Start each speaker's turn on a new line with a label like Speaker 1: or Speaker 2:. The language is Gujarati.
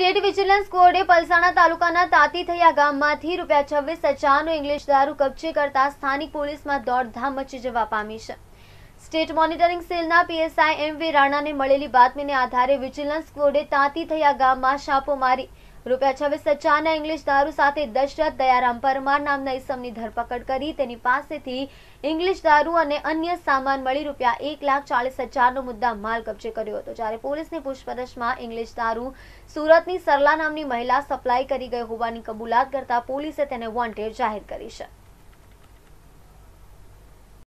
Speaker 1: સ્ટેટ વિજિલન્સ બોર્ડે પલસાણા તાલુકાના તાતીથૈયા ગામમાંથી રૂપિયા છવ્વીસ હજારનો ઇંગ્લિશ દારૂ કબજે કરતા સ્થાનિક પોલીસમાં દોડધામ મચી જવા પામી છે સ્ટેટ મોનિટરિંગ સેલના પીએસઆઈ એમ વી રાણાને મળેલી બાતમીને આધારે વિજિલન્સ બોર્ડે તાતીથૈયા ગામમાં છાપો મારી રૂપિયા છવ્વીસ હજારના ઇંગ્લિશ દારૂ સાથે દશરથ દયારામ પરમાર નામના ઇસમની ધરપકડ કરી તેની પાસેથી ઇંગ્લિશ દારૂ અને અન્ય સામાન મળી રૂપિયા એક લાખ ચાલીસ હજારનો મુદ્દા માલ કબજે કર્યો હતો જ્યારે પોલીસની પૂછપરછમાં ઇંગ્લિશ દારૂ સુરતની સરલા નામની મહિલા સપ્લાય કરી ગઈ હોવાની કબૂલાત કરતા પોલીસે તેને વોન્ટેડ જાહેર કરી છે